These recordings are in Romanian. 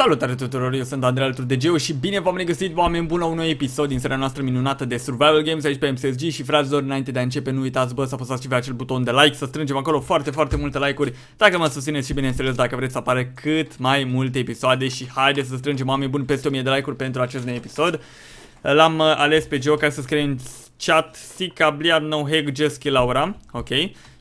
Salutare tuturor, eu sunt Andrei Altru de Geo și bine v-am regăsit oameni buni la un nou episod din seria noastră minunată de Survival Games aici pe MSG și fraților, înainte de a începe nu uitați bă să apăsați și pe acel buton de like, să strângem acolo foarte foarte multe like-uri dacă mă susțineți și bineînțeles dacă vreți să apară cât mai multe episoade și haide să strângem oameni buni peste 1000 de like-uri pentru acest nou episod. L-am uh, ales pe Geo ca să scrie în chat Sica Bliad No Hack Just Kill Aura, ok?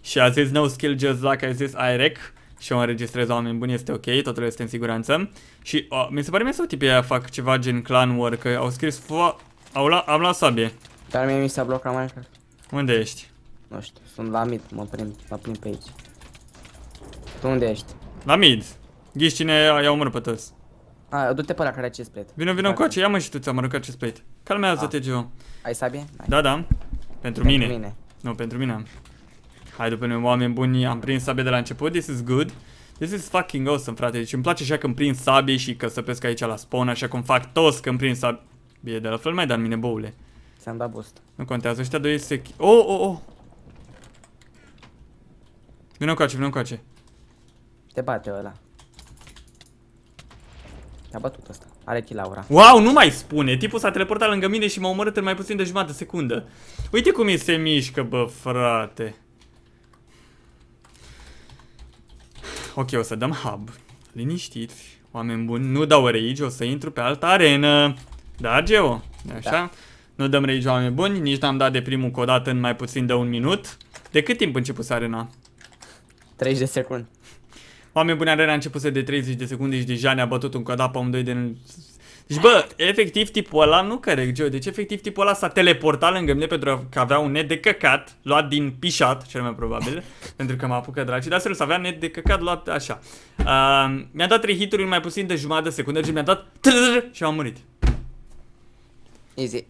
Și a zis No Skill Just Luck, like, a zis I și o înregistrez oameni buni, este ok, totul este în siguranță. Și oh, mi se pare meseu tipii aia fac ceva gen clan war, că au scris fo... Au la, am luat sabie. Dar mie mi s-a blocat Minecraft. Unde ești? Nu știu, sunt la mid, mă prind, mă prind pe aici. Tu unde ești? La mid. Ghiși cine i-a omorât pe toți. A, du-te pe la care ce chest plate. Vino, vino cu ia mă și tu ți-am aruncat chest Calmează-te, ah. Gio. Ai sabie? Da, da. Pentru, pentru mine. mine. Nu, pentru mine am. Hai după noi, oameni buni, am prins sabie de la început, this is good. This is fucking awesome, frate, deci îmi place așa când prind sabie și că săpesc aici la spawn, așa cum fac toți când prind sabie de la fel, mai dar mine, boule. Ți-am dat boost. Nu contează, ăștia doi se... Oh, oh, oh! Vină încoace, vină încoace. Te bate ăla. Te-a bătut ăsta. Are kill aura. Wow, nu mai spune! Tipul s-a teleportat lângă mine și m-a omorât în mai puțin de jumătate secundă. Uite cum e se mișcă, bă, frate. Ok, o să dăm hub. Liniștiți, oameni buni. Nu dau rage, o să intru pe altă arenă. Da, Geo? Așa? Da. Nu dăm rage, oameni buni. Nici n-am dat de primul codată în mai puțin de un minut. De cât timp început arena? 30 de secunde. Oameni buni, arena a început de 30 de secunde și deja ne-a bătut un codat pe un doi de și bă, efectiv tipul ăla, nu care, Joe, deci efectiv tipul ăla s-a teleportat lângă mine pentru că avea un net de căcat, luat din pișat, cel mai probabil, pentru că m-a apucat dracii, dar serios, avea net de căcat luat așa. Uh, mi-a dat 3 hituri în mai puțin de jumătate de secundă, mi-a dat și am murit. Easy.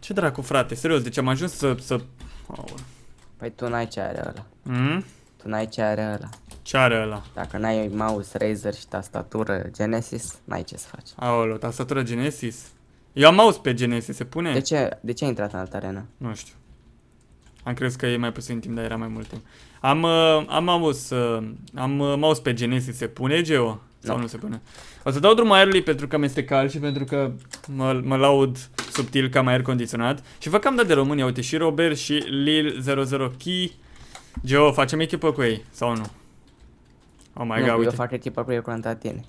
Ce dracu, frate, serios, deci am ajuns să... să... Oh. Păi tu n-ai ce are ăla. Mm? Tu n-ai ce are ăla. Ce are ăla? Dacă n-ai mouse Razer și tastatură Genesis, n-ai ce să faci. Aolo, tastatură Genesis? Eu am mouse pe Genesis, se pune? De ce, de ce ai intrat în altă arenă? Nu știu. Am crezut că e mai puțin timp, dar era mai mult timp. Am, uh, am, mouse, uh, am uh, mouse pe Genesis, se pune Geo? Sau no. Da. nu se pune? O să dau drumul aerului pentru că mi-este cal și pentru că mă, mă laud subtil ca mai aer condiționat. Și fac cam dat de România, uite și Robert și Lil00 Key. Geo, facem echipă cu ei sau nu? Oh my nu, god, uite. fac tipa cu contra tine.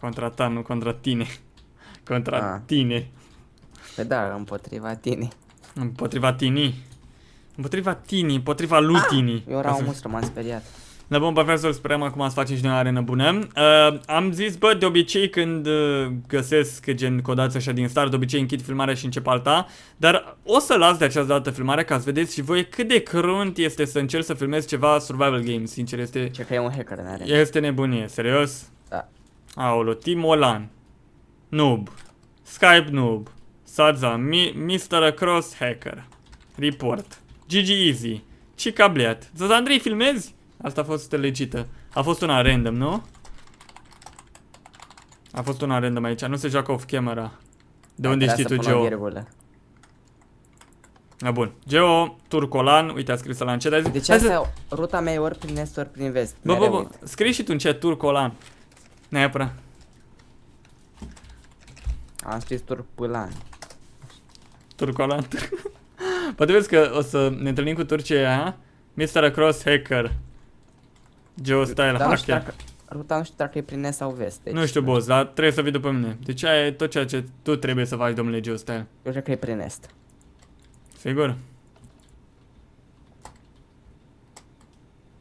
Contra ta, nu contra tine. Contra A. Ah. tine. Pe da, împotriva tine. Împotriva tinii. Împotriva tinii, împotriva lutinii. Ah, eu era omul să m-am speriat. La bun, profesor, sperăm acum să facem și noi arenă bună. Uh, am zis, bă, de obicei când uh, găsesc gen codați așa din start, de obicei închid filmarea și încep alta, dar o să las de această dată filmarea ca să vedeți și voi cât de crunt este să încerc să filmez ceva survival game, sincer, este... Ce că e un hacker în arenă. Este nebunie, serios? Da. Aolo, Tim Olan. Noob. Skype noob. Sadza, mi Mr. Cross Hacker. Report. GG Easy. Ce cableat. Zazandrei, filmezi? Asta a fost legită. A fost una random, nu? A fost una random aici. Nu se joacă off-camera. De da, unde știi tu, Geo? Na bun. Geo, Turcolan, uite a scris la în chat. Zis, deci asta să... ruta mea e ori prin est, ori prin vest. Bă, bă, bă, scrii și tu în chat Turcolan. Neapărat. Am scris Turcolan. Turcolan. Poate vezi că o să ne întâlnim cu Turcia, ha? Mr. Cross Hacker. Joe, stai la hacker. Ruta nu știu dacă e prin S sau vest. Deci nu știu, boss, dar trebuie să vii după mine. Deci aia e tot ceea ce tu trebuie să faci, domnule Joe, stai. Eu cred că e prin est. Sigur?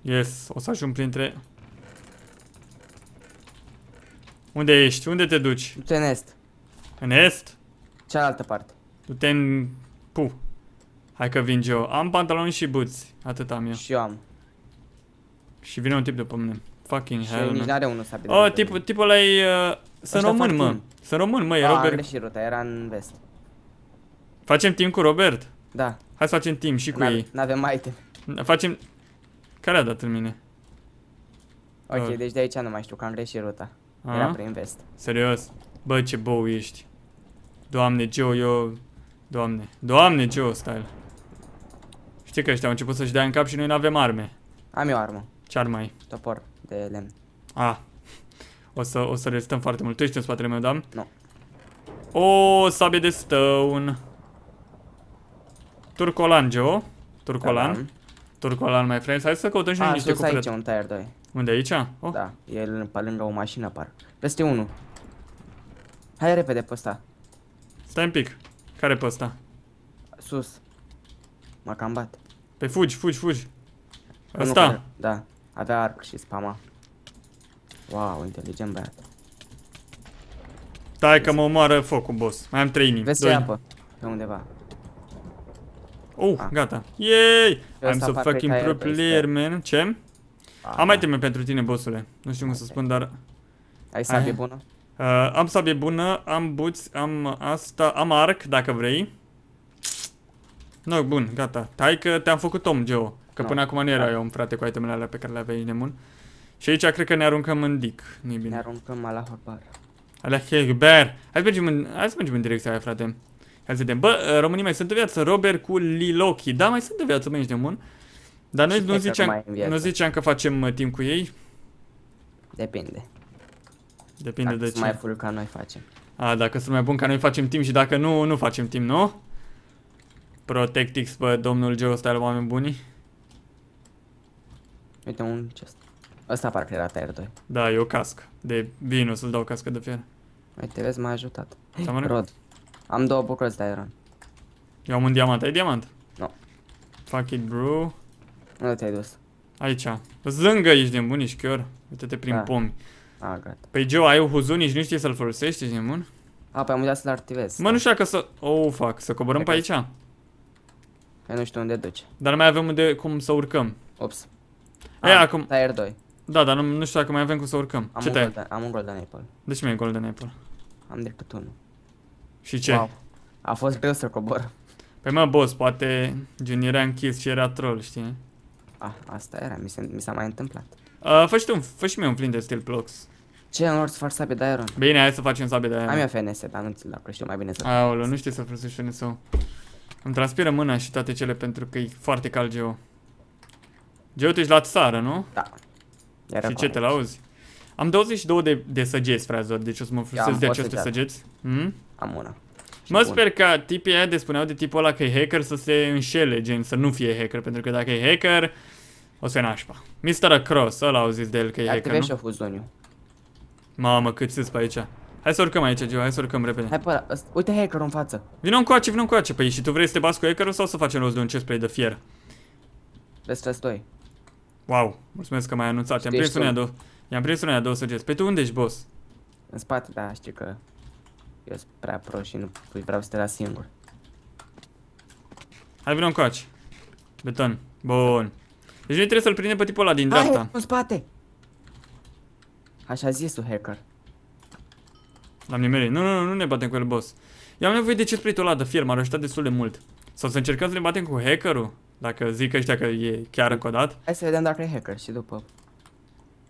Yes, o să ajung printre... Unde ești? Unde te duci? Du-te în est. În est? Cealaltă parte. Du-te în... Puh. Hai că vin eu. Am pantaloni și buți. Atât am eu. Și eu am. Și vine un tip după mine. Fucking hell. Și nici n-are unul să Oh, tipul, tipul ăla e... Uh, sunt român, mă. Sunt român, mă, e Robert. Ah, greșit ruta, era în vest. Facem timp cu Robert? Da. Hai să facem timp și cu ei. N-avem mai item. Facem... Care a dat în mine? Ok, ah. deci de aici nu mai știu, că am greșit ruta. Era ah. prin vest. Serios? Bă, ce bău ești. Doamne, Joe, eu... Doamne. Doamne, Joe, style. Știi că ăștia au început să-și dea în cap și noi nu avem arme. Am eu armă. Ce ar mai Topor de lemn. A. O să, o să rezistăm foarte mult. Tu ești în spatele meu, da? Nu. No. O, sabie de stone. Turcolan, Geo. Turcolan. Da, da. Turcolan, my friends. Hai să căutăm și A, niște cufere. aici un tier 2. Unde, aici? Oh. Da, e pe lângă o mașină, par. Peste unul. Hai repede pe ăsta. Stai un pic. Care pe ăsta? Sus. M-a cam bat. Pe fugi, fugi, fugi. Ăsta? Da. Avea arc și spama. Wow, inteligent băiat. Stai că mă omoară focul, boss. Mai am 3 inimi. Vezi apă pe undeva. Oh, ah. gata. Yay! I'm so fucking pro player, man. Ce? Ah. Am mai teme pentru tine, bossule. Nu știu cum să spun, dar... Ai sabie bună? Uh, am sabie bună, am buți, am asta, am arc, dacă vrei. No, bun, gata. Tai că te-am făcut om, Joe. Că no. până acum nu era da. eu un frate cu itemele alea pe care le în nemun. Și aici cred că ne aruncăm în dic. nu bine. Ne aruncăm la hobar. Alea Hegber. Hai să mergem în, hai să mergem în direcția aia, frate. Hai să vedem. Bă, ă, românii mai sunt în viață. Robert cu Liloki. Da, mai sunt în viață, băi, Inemun. Dar noi nu ziceam, nu ziceam că facem ă, timp cu ei. Depinde. Depinde dacă de ce. mai full ca noi facem. A, dacă sunt mai bun ca noi facem timp și dacă nu, nu facem timp, nu? Protectix bă, domnul Geostyle, oameni buni. Uite un chest. Asta parcă era tier 2. Da, eu cască. De o să-l dau cască de fier. Uite, vezi, m-a ajutat. rod. Am două bucăți de iron. Eu am un diamant. Ai diamant? Nu. No. Fuck it, bro. Unde te-ai dus? Aici. Zângă ești din bun, ești chiar. Uite-te prin da. pomi. Ah, gata. Păi Joe, ai huzun, nici nu știi să-l folosești, ești nebun? A, păi am uitat să-l activez. Mă, nu știu că să... Oh, fuck, să coborăm pe aici? Că nu știu unde duci. Dar mai avem unde cum să urcăm. Ops. Ei ah, acum... Tier 2. Da, dar nu, nu știu dacă mai avem cum să urcăm. Am ce un golden, am un golden apple. De ce mi e golden apple? Am decât unul. Și ce? Wow. A fost greu să cobor. Păi mă, boss, poate Junior era închis și era troll, știi? Ah, asta era, mi, mi s-a mai întâmplat. Uh, fă, și tu, fă și mie un flint de steel blocks. Ce, în să faci sabie de iron? Bine, hai să facem sabie de iron. Am eu FNS, dar nu ți-l dacă știu mai bine să Aolo, nu știi să folosești FNS-ul. Îmi transpiră mâna și toate cele pentru că e foarte cald geo. Geo, tu ești la țară, nu? Da. Era și ce te lauzi? Am 22 de, de săgeți, frazor, deci o să mă folosesc de aceste săgeți. Hmm? Am una. Mă bun. sper ca tipii aia de spuneau de tipul ăla că e hacker să se înșele, gen să nu fie hacker, pentru că dacă e hacker, o să nașpa. Mr. Cross, ăla au zis de el că e hacker, nu? și fuzoniu. Mamă, cât sunt pe aici. Hai să urcăm aici, Gio, hai să urcăm repede. Hai ăla. uite hackerul în față. Vino coace, vino coace. păi și tu vrei să te bați cu hackerul sau să facem rost de un chestplay de fier? Despre stoi. Wow, mulțumesc că m-ai anunțat. I-am prins unea două, i-am prins unea două săgeți. Pe tu unde ești, boss? În spate, da, știu că eu sunt prea pro și nu vreau să te las singur. Hai vină încoace. Beton. Bun. Deci noi trebuie să-l prindem pe tipul ăla din dreapta. Hai, în spate! Așa zis tu, hacker. L-am nimerit. Nu, nu, nu, nu ne batem cu el, boss. Eu am nevoie de ce spiritul ăla de fier, m-a răștat destul de mult. Sau să încercăm să ne batem cu hackerul? Dacă zic ăștia că e chiar încodat. Hai să vedem dacă e hacker și după.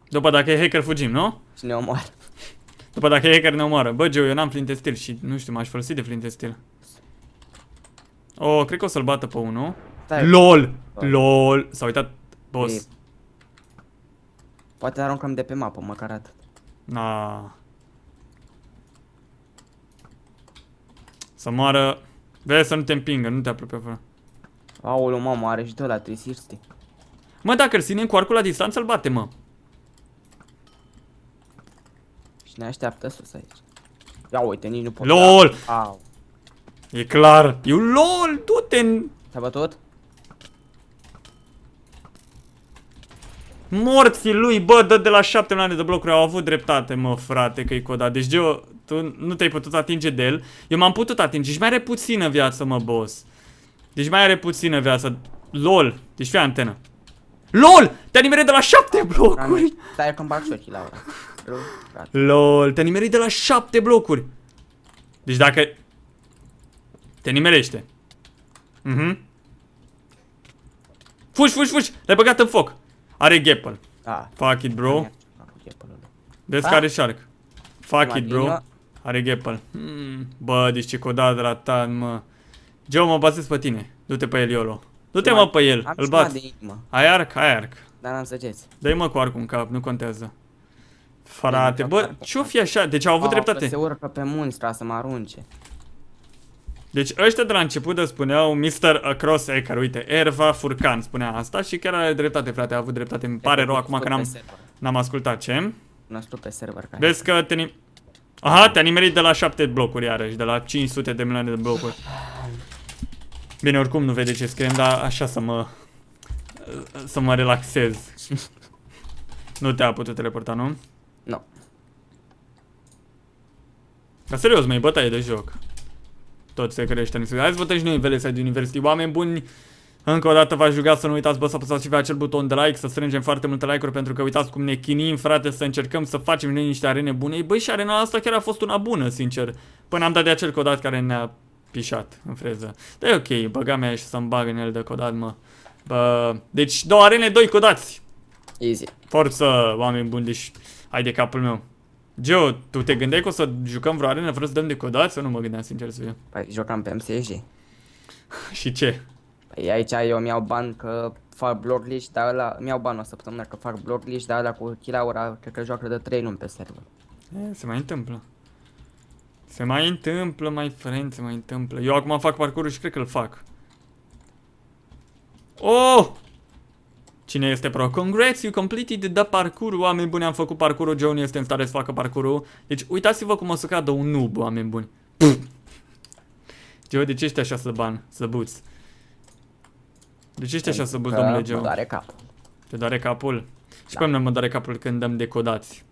După dacă e hacker fugim, nu? Și ne omoară. După dacă e hacker ne omoară. Bă, Joe, eu n-am flinte stil și nu știu, m-aș folosi de flinte stil. Oh, cred că o să-l bată pe unul. Stai, LOL! Bă. LOL! S-a uitat boss. Ei. Poate aruncăm de pe mapă, măcar atât. Na. Să moară. Vezi să nu te împingă, nu te apropie fără. Aolo, mamă, are și de la 360. Mă, dacă îl ținem cu arcul la distanță, îl bate, mă. Și ne așteaptă sus aici. Ia uite, nici nu pot. Da. LOL! Au. E clar. un LOL, du-te în... S-a bătut? Morții lui, bă, dă de la 7 milioane de blocuri, au avut dreptate, mă, frate, că-i coda. Deci, Geo, tu nu te-ai putut atinge de el. Eu m-am putut atinge și mai are puțină viață, mă, boss. Deci mai are puțină viață. LOL. Deci fie antenă. LOL! Te-a nimerit de la 7 blocuri! Stai că-mi bag Laura. LOL, te-a nimerit de la 7 blocuri. Deci dacă... Te nimerește. Mhm. Mm fugi, fugi, fugi! L-ai băgat în foc. Are gheppel. Da. Fuck it, bro. Vezi că are Shark. Fuck it, bro. Are gheppel. Hmm. Bă, deci ce codat ratan, mă. Geo, mă bazez pe tine. Du-te pe el, Iolo. Du-te, mă, pe el. Îl bat. Ai arc? Ai arc. Dar n-am săgeți. Dă-i, mă, cu arcul în cap. Nu contează. Frate, bă, ce-o fi așa? Deci au avut dreptate. Se urcă pe munți ca să mă arunce. Deci ăștia de la început îți spuneau Mr. Across Acre, uite, Erva Furcan spunea asta și chiar are dreptate, frate, a avut dreptate, îmi pare rău acum că n-am n-am ascultat ce. Nostru pe server care. Vezi că te Aha, te-a nimerit de la 7 blocuri iarăși, de la 500 de milioane de blocuri. Bine, oricum nu vede ce scriem, dar așa să mă... Să mă relaxez. nu te-a putut teleporta, nu? Nu. No. Dar serios, mai bătaie de joc. Tot se crește în Hai să vă și noi de University. Oameni buni, încă o dată v-aș juga să nu uitați, bă, să apăsați și pe acel buton de like, să strângem foarte multe like-uri, pentru că uitați cum ne chinim, frate, să încercăm să facem noi niște arene bune. Băi, și arena asta chiar a fost una bună, sincer. Până păi am dat de acel codat care ne-a pișat în freză. Da, e ok, băga mea și să-mi bag în el de codat, mă. Bă, deci două arene, doi codați. Easy. Forță, oameni buni, deci hai de capul meu. Geo, tu te gândeai că o să jucăm vreo arenă vreau să dăm de codați sau nu mă gândeam sincer să fiu? Păi jocam pe MCG. și ce? Păi aici eu mi-au bani că fac block list, dar ăla, mi-au bani o săptămână că fac block list, dar ăla cu aura, cred că joacă de 3 luni pe server. E, se mai întâmplă. Se mai întâmplă, mai friend, se mai întâmplă. Eu acum fac parcurul și cred că îl fac. Oh! Cine este pro? Congrats, you completed the parcurul, oameni buni, am făcut parcurul, Joe nu este în stare să facă parcurul. Deci uitați-vă cum o să cadă un noob, oameni buni. Joe, de ce ești așa slăban, slăbuț? De ce ești așa slăbuț, domnule Joe? Te doare capul. Te doare capul? Și da. pe mine mă doare capul când dăm decodați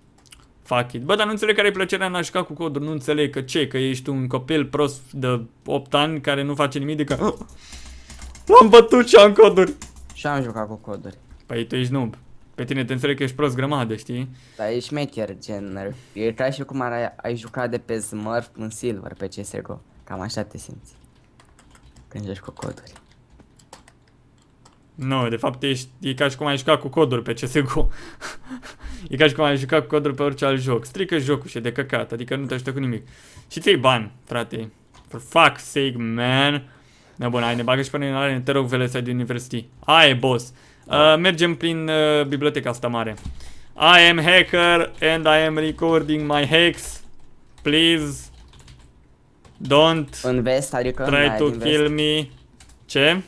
fuck it. Bă, dar nu înțeleg care e plăcerea în a juca cu coduri, nu înțeleg că ce, că ești un copil prost de 8 ani care nu face nimic decât... L-am bătut și am coduri. Și am jucat cu coduri. Păi tu ești noob. Pe tine te înțeleg că ești prost grămadă, știi? Da, ești maker, gen. E ca și cum ar, ai jucat de pe Smurf în Silver pe CSGO. Cam așa te simți. Când joci cu coduri. Nu, de fapt ești, e ca și cum ai jucat cu codul pe CSGO. e ca și cum ai jucat cu codul pe orice alt joc. Strică jocul și e de căcat, adică nu te ajută cu nimic. Și ți bani, frate. For fuck's sake, man. Da, bun, hai, ne bagă și până în are, te rog, de University. Aia e boss. Da. Uh, mergem prin uh, biblioteca asta mare. I am hacker and I am recording my hacks. Please don't invest, adică try to invest. kill me. Ce?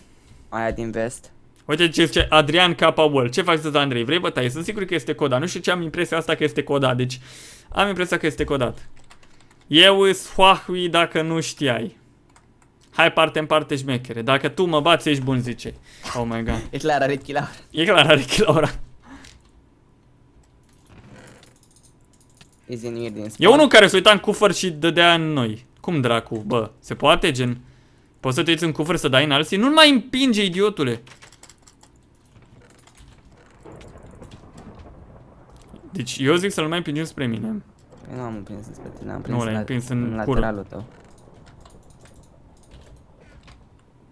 Aia din vest. Uite ce zice Adrian Capaul. Ce faci tu, Andrei? Vrei bătaie? Sunt sigur că este codat. Nu știu ce am impresia asta că este codat. Deci am impresia că este codat. Eu îs Huawei dacă nu știai. Hai parte în parte șmechere. Dacă tu mă bați, ești bun, zice. Oh my god. E clar, are la ora. E clar, are la ora. E unul care se uita în cufăr și dădea în noi. Cum dracu, bă? Se poate, gen? Poți să te uiți în cufăr să dai în alții? Nu-l mai împinge, idiotule! Deci eu zic să-l mai împingem spre mine. Eu nu am împins spre tine, am prins, nu, la, împins în, în lateralul tău.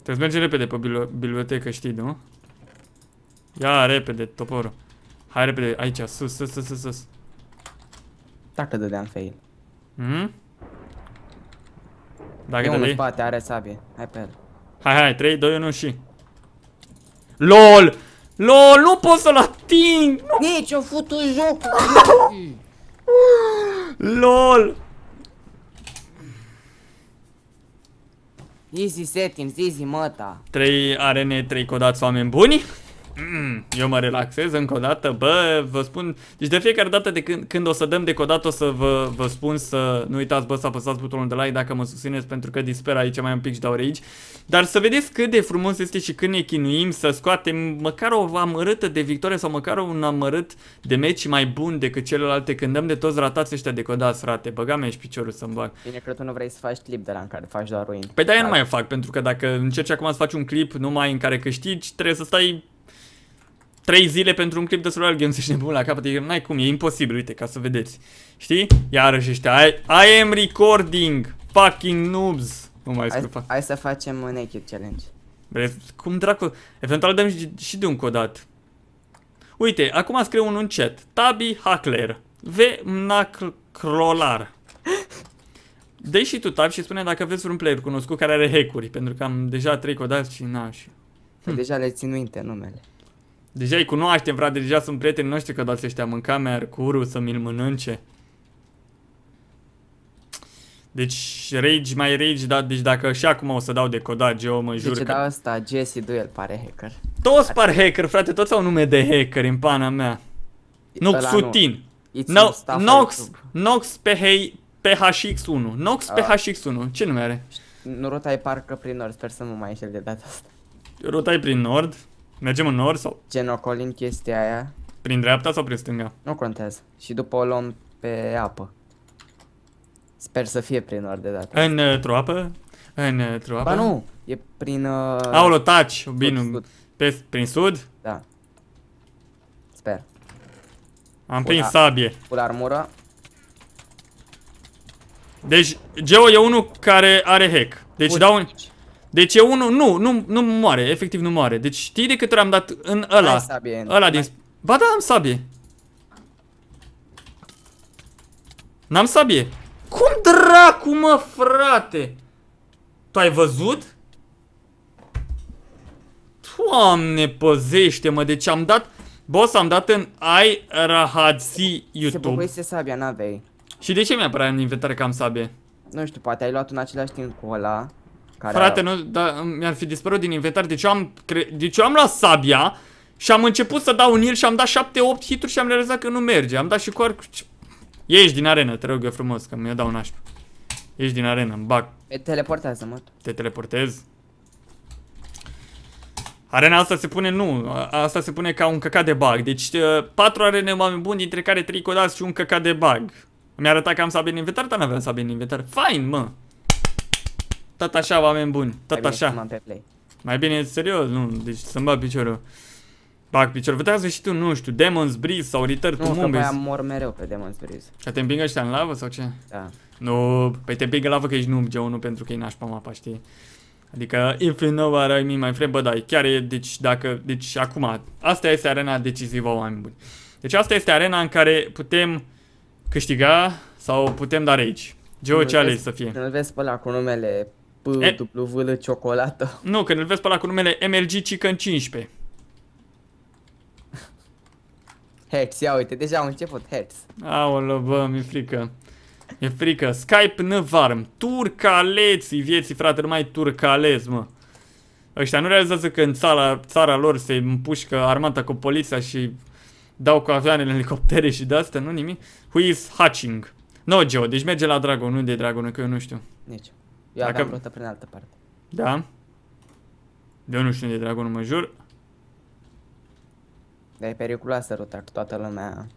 Trebuie să mergi repede pe bibliotecă, știi, nu? Ia repede, toporul. Hai repede, aici, sus, sus, sus, sus. Dacă dădeam fail. Hmm? Dacă dădeai... în spate, are sabie. Hai pe el. Hai, hai, 3, 2, 1 și... LOL! LOL, nu pot să-l ating! Nu. Nici, o futu jocul! LOL! Easy settings, easy măta 3 arene, 3 codați oameni buni Mm, eu mă relaxez încă o dată, bă, vă spun, deci de fiecare dată de când, când o să dăm decodat o să vă, vă spun să nu uitați, bă, să apăsați butonul de like dacă mă susțineți pentru că disper aici mai un pic și dau rage. Dar să vedeți cât de frumos este și când ne chinuim să scoatem măcar o amărâtă de victorie sau măcar un amărât de meci mai bun decât celelalte când dăm de toți ratați ăștia decodați, frate, băgam și piciorul să-mi bag. Bine, că tu nu vrei să faci clip de la în care faci doar ruin. Păi da, eu nu mai fac, pentru că dacă încerci acum să faci un clip numai în care câștigi, trebuie să stai 3 zile pentru un clip de survival games, ești nebun la capăt, n-ai cum, e imposibil, uite, ca să vedeți. Știi? Iarăși ăștia, I, I am recording, fucking noobs. Nu mai scăpa. Hai să facem un naked challenge. Bre, cum dracu, eventual dăm și, și de un codat. Uite, acum scriu un, un chat. Tabi Hackler. V. Nacrolar. Dă și tu tab și spune dacă vezi un player cunoscut care are hack pentru că am deja trei codați și n n-am și... Păi hm. Deja le țin minte numele. Deja îi cunoaștem, frate, deja sunt prieteni noștri că dați ăștia mânca mea să mi-l mănânce. Deci rage mai rage, dar deci dacă și acum o să dau de codage, eu mă jur deci, că... da asta, Jesse Duel pare hacker. Toți par hacker, frate, toți au nume de hacker în pana mea. sutin. No, Nox, Nox PH, PHX1. Nox uh. Ah. PHX1, ce nume are? Nu rotai parcă prin nord, sper să nu mai ieși de data asta. Rotai prin nord? Mergem în nord sau? Gen ocolim chestia aia. Prin dreapta sau prin stânga? Nu contează. Și după o luăm pe apă. Sper să fie prin nord de data. În uh, troapă? În uh, troapă? Ba nu, e prin... Uh, Aolo, taci, bine. Sud. Pe, prin sud? Da. Sper. Am prins sabie. Cu armura. Deci, Geo e unul care are hack. Deci Uite. dau un... Aici. Deci e unul, nu, nu, nu moare, efectiv nu moare. Deci știi de câte ori am dat în ăla, sabie, ăla din... Ba da, am sabie. N-am sabie. Cum dracu, mă, frate? Tu ai văzut? Doamne, păzește-mă, deci am dat... Boss, am dat în ai rahazi YouTube. Se sabia, n-avei. Și de ce mi-a în inventar că am sabie? Nu știu, poate ai luat în același timp cu ăla. Care Frate, nu, da, mi-ar fi dispărut din inventar, deci eu am, cre... deci eu am luat sabia și am început să dau un heal și am dat 7-8 hituri și am realizat că nu merge. Am dat și cu arc... Ieși din arenă, te rog eu frumos, că mi-o dau un așpru. Ești din arenă, îmi bag. Te teleportează, mă. Te teleportez? Arena asta se pune, nu, asta se pune ca un căcat de bug. Deci, ă, patru arene oameni buni, dintre care trei codați și un căcat de bug. Mi-a arătat că am sabie în inventar, dar n-aveam sabie în inventar. Fain, mă! Tot așa, oameni buni. Tot Mai așa. Bine Mai bine, serios, nu, deci să-mi bag piciorul. Bag piciorul. Vedează și tu, nu știu, Demon's Breeze sau Return to Moonbase. Nu, că mor mereu pe Demon's Breeze. Că te împingă ăștia în lavă sau ce? Da. Nu, păi te împingă lavă că ești noob, Joe, nu pentru că e nașpa mapa, știi? Adică, if you know what I mean, my friend, bă, da, chiar e, deci, dacă, deci, acum, asta este arena decisivă, oameni buni. Deci asta este arena în care putem câștiga sau putem da rage. Geo, ce alegi să fie? Nu vezi pe ăla cu numele PWL ciocolată. Nu, când îl vezi pe ăla cu numele MLG Chicken 15. Hex, ia uite, deja au început Hex. Aolo, bă, mi-e frică. E frică. Skype nevarm. Turcaleții vieții, frate, mai turcalezi, mă. Ăștia nu realizează că în țara, țara lor se împușcă armata cu poliția și dau cu avioanele elicoptere și de asta, nu nimic. Who is hatching? No, Joe, deci merge la Dragon, nu de Dragon, că eu nu știu. Nici. Eu Dacă... aveam rută prin altă parte. Da. De nu știu unde dragonul mă jur. Dar e periculoasă ruta, că toată lumea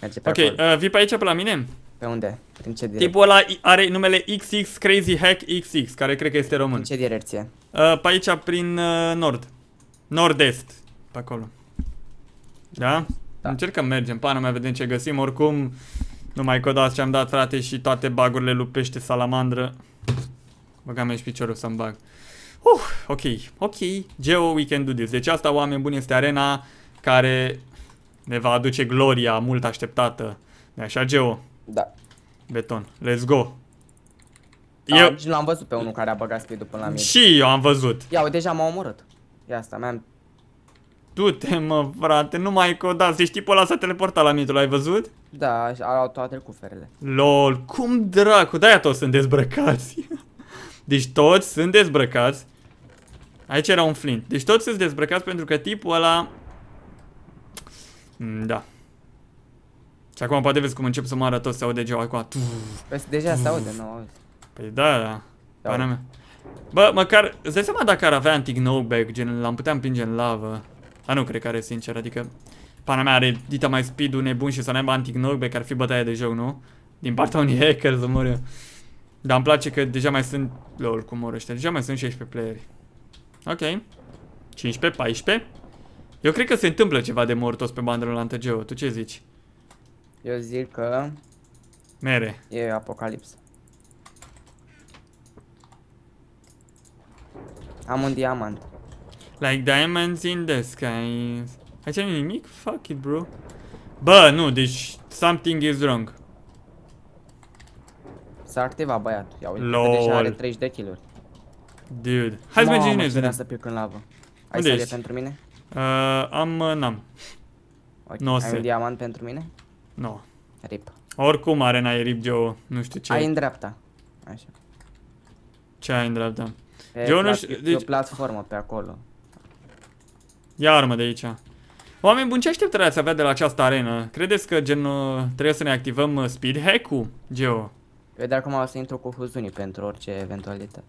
merge pe Ok, Uh, vii pe aici pe la mine? Pe unde? Prin ce direcție? Tipul ăla are numele XX Crazy Hack XX, care cred că este român. În ce direcție? Uh, pe aici, prin uh, nord. Nord-est. Pe acolo. Da? da? Încercăm, mergem, pana mai vedem ce găsim. Oricum, numai codați ce am dat, frate, și toate bagurile lupește salamandră băgam aici piciorul să-mi bag. Uh, ok, ok. Geo, we can do this. Deci asta, oameni buni, este arena care ne va aduce gloria mult așteptată. De așa, Geo? Da. Beton. Let's go. Da, eu... L-am văzut pe unul care a băgat speed până la mine. Și eu am văzut. Ia, uite, deja m-a omorât. Ia asta, mi-am... Du-te, mă, frate, nu mai coda. Deci tipul ăla s-a teleportat la mine, l-ai văzut? Da, au toate cuferele. LOL, cum dracu, de-aia toți sunt dezbrăcați. Deci toți sunt dezbrăcați. Aici era un flint. Deci toți sunt dezbrăcați pentru că tipul ăla... Mm, da. Și acum poate vezi cum încep să moară toți, se aude geaua acum. Păi deja se aude, nu auzi. Păi da, da. Pana mea. Bă, măcar, îți dai seama dacă ar avea antic nobag, gen, l-am putea împinge în lavă. Dar nu cred că are, sincer, adică... Pana mea are dita mai speed-ul nebun și să n-aibă antic nobag, ar fi bătaie de joc, nu? Din partea unui hacker, să mor eu. Dar îmi place că deja mai sunt... lor cum ăștia. Deja mai sunt 16 playeri. Ok. 15, 14. Eu cred că se întâmplă ceva de mortos pe bandă la Antegeo. Tu ce zici? Eu zic că... Mere. E apocalipsă. Am un diamant. Like diamonds in the skies. Aici nu nimic? Fuck it, bro. Bă, nu, deci something is wrong. S-a activat băiat. Ia uite că deja are 30 de kill-uri. Dude. Hai să mergem în Mamă, să pic în lavă. Ai Unde ești? pentru mine? Uh, am, uh, n-am. Okay. No, Ai un diamant pentru mine? Nu. No. Rip. Oricum arena e rip, Joe. Nu știu ce. Ai în dreapta. Așa. Ce ai în dreapta? Pe Joe nu știu... Deci... o platformă pe acolo. Ia armă de aici. Oameni buni, ce așteptări ați avea de la această arenă? Credeți că gen uh, trebuie să ne activăm uh, speed hack-ul, Geo? Vedea acum o să intru cu huzunii pentru orice eventualitate.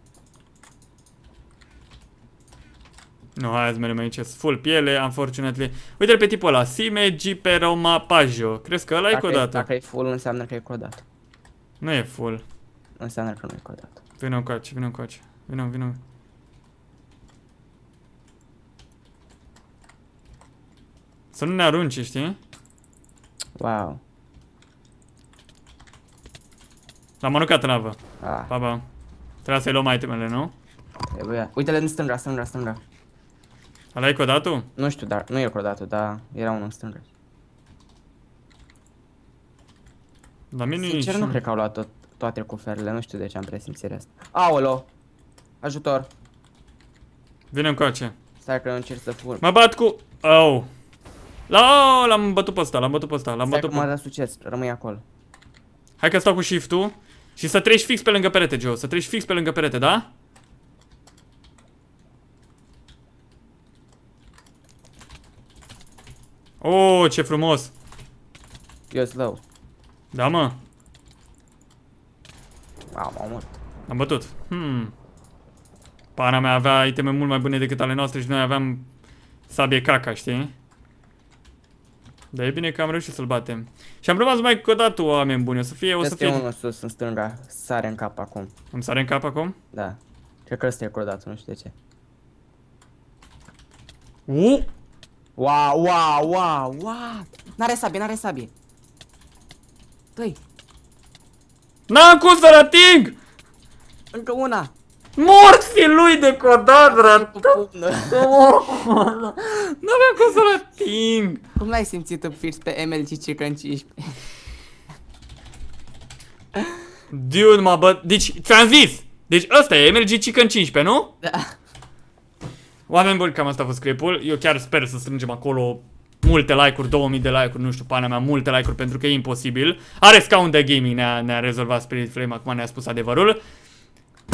Nu, hai să mergem aici, full piele, unfortunately. uite pe tipul ăla, Sime Giperoma Pajo. Crezi că ăla e codat? Dacă e full, înseamnă că e codat. Nu e full. Înseamnă că nu e codat. Vino încoace, vino încoace. Vino, vino. Să nu ne arunci, știi? Wow. L-am aruncat în apă. Ah. Pa, pa. Trebuia să-i luăm itemele, nu? Trebuia. Uite-le în stânga, stânga, stânga. Ala e codatul? Nu știu, dar nu e codatul, dar era unul în stânga. La mine Sincer, nu cred că au luat tot, toate cuferele, nu știu de ce am presimțirea asta. Aolo! Ajutor! Vine încoace. Stai că încerc să fur. Mă bat cu... Au! Oh. La, l-am bătut pe ăsta, l-am bătut pe ăsta, l-am bătut pe... Stai că dat succes, rămâi acolo. Hai că stau cu shift-ul și să treci fix pe lângă perete, Joe. Să treci fix pe lângă perete, da? Oh, ce frumos! Eu slow. Da, mă. Wow, m-am murit. Am bătut. Hmm. Pana mea avea iteme mult mai bune decât ale noastre și noi aveam sabie caca, știi? Dar e bine că am reușit să-l batem. Și am rămas mai cu o dată, oameni buni. O să fie, o să fie... unul sus, în stânga. Sare în cap acum. Îmi sare în cap acum? Da. Cred că ăsta e cordatul, nu știu de ce. U! Wow, wow, wow, wow! N-are sabie, n-are sabie. Tăi! N-am cum să-l ating! Încă una! Mort fi lui de codadra! Nu aveam cum să-l ating! Cum l-ai simțit upfirst pe MLG ca în 15? Dude, mă bă... Deci, ți-am zis! Deci ăsta e MLGC în 15, nu? Da. Oameni buni, cam asta a fost clipul. Eu chiar sper să strângem acolo multe like-uri, 2000 de like-uri, nu știu, pana mea, multe like-uri pentru că e imposibil. Are scaun de gaming, ne-a ne, rezolvat Spirit Flame, acum ne-a spus adevărul.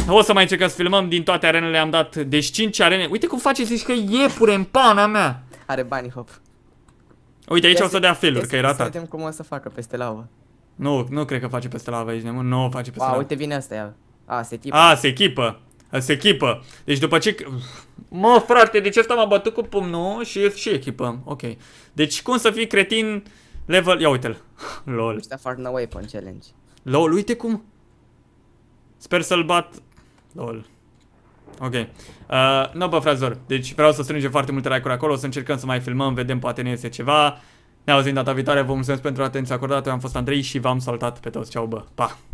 O să mai încercăm să filmăm din toate arenele Am dat deci 5 arene Uite cum face zici că iepure în pana mea Are bani hop Uite aici o să dea failuri, că e ratat Să vedem cum o să facă peste lavă Nu, nu cred că face peste lavă aici, nemun Nu face peste lavă uite vine asta ea. A, se echipă A, se echipă A, se echipă Deci după ce Mă, frate, deci asta m-a bătut cu pumnul și și echipă Ok Deci cum să fii cretin level Ia uite-l Lol Ăsta Farna Weapon Challenge Lol, uite cum Sper să-l bat... LOL. Ok. Uh, no, bă, frazor. Deci vreau să strângem foarte multe like-uri acolo, o să încercăm să mai filmăm, vedem, poate ne iese ceva. Ne auzim data viitoare, vă mulțumesc pentru atenția acordată, eu am fost Andrei și v-am salutat pe toți. Ceau, bă, pa!